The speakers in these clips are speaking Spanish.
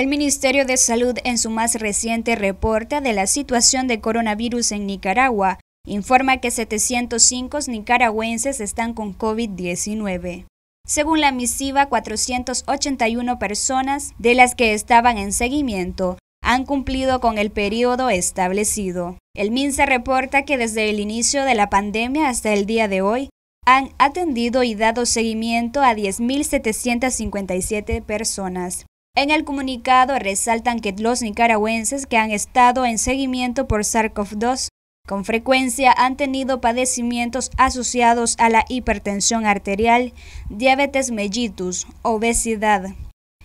El Ministerio de Salud en su más reciente reporte de la situación de coronavirus en Nicaragua informa que 705 nicaragüenses están con COVID-19. Según la misiva, 481 personas, de las que estaban en seguimiento, han cumplido con el periodo establecido. El MINSA reporta que desde el inicio de la pandemia hasta el día de hoy, han atendido y dado seguimiento a 10.757 personas. En el comunicado resaltan que los nicaragüenses que han estado en seguimiento por SARS-CoV-2 con frecuencia han tenido padecimientos asociados a la hipertensión arterial, diabetes mellitus, obesidad,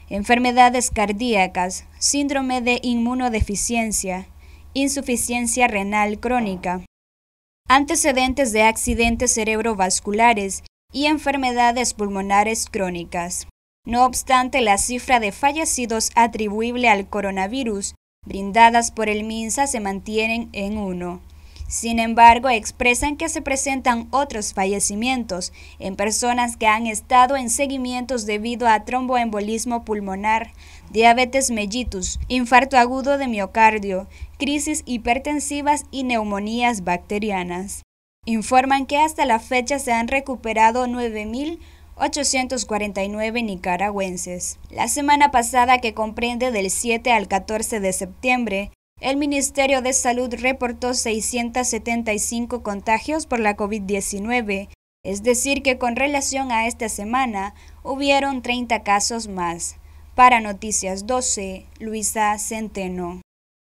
enfermedades cardíacas, síndrome de inmunodeficiencia, insuficiencia renal crónica, antecedentes de accidentes cerebrovasculares y enfermedades pulmonares crónicas. No obstante, la cifra de fallecidos atribuible al coronavirus brindadas por el MINSA se mantienen en uno. Sin embargo, expresan que se presentan otros fallecimientos en personas que han estado en seguimientos debido a tromboembolismo pulmonar, diabetes mellitus, infarto agudo de miocardio, crisis hipertensivas y neumonías bacterianas. Informan que hasta la fecha se han recuperado 9.000 849 nicaragüenses. La semana pasada, que comprende del 7 al 14 de septiembre, el Ministerio de Salud reportó 675 contagios por la COVID-19, es decir, que con relación a esta semana hubieron 30 casos más. Para Noticias 12, Luisa Centeno.